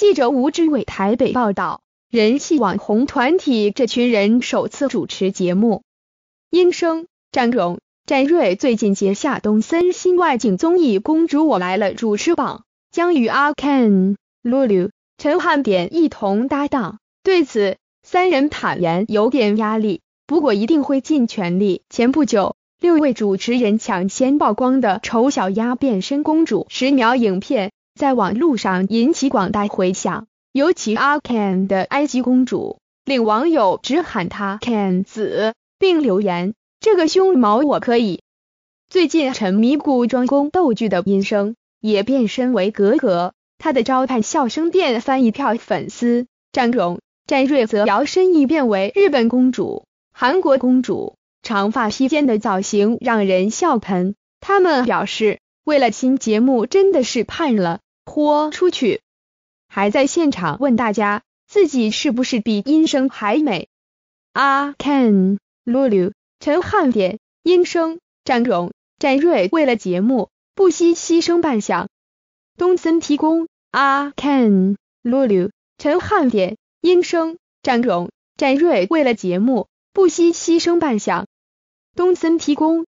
记者吴志伟台北报道，人气网红团体这群人首次主持节目，英生、张荣、展瑞最近接下东森新外景综艺《公主我来了》主持榜，将与阿 Ken、Lulu、陈汉典一同搭档。对此，三人坦言有点压力，不过一定会尽全力。前不久，六位主持人抢先曝光的《丑小鸭变身公主》十秒影片。在网路上引起广大回响，尤其阿 Ken 的埃及公主令网友直喊他 Ken 子，并留言：“这个胸毛我可以。”最近沉迷古装宫斗剧的音声也变身为格格，她的招牌笑声店翻一票粉丝。张荣、战瑞则摇身一变为日本公主、韩国公主，长发披肩的造型让人笑喷。他们表示，为了新节目真的是盼了。豁出去！还在现场问大家自己是不是比音声还美？阿 Ken、Lulu、陈汉典、音声、张荣、展瑞为了节目不惜牺牲半响，东森提供。阿 Ken、Lulu、陈汉典、音声、张荣、展瑞为了节目不惜牺牲半响，东森提供。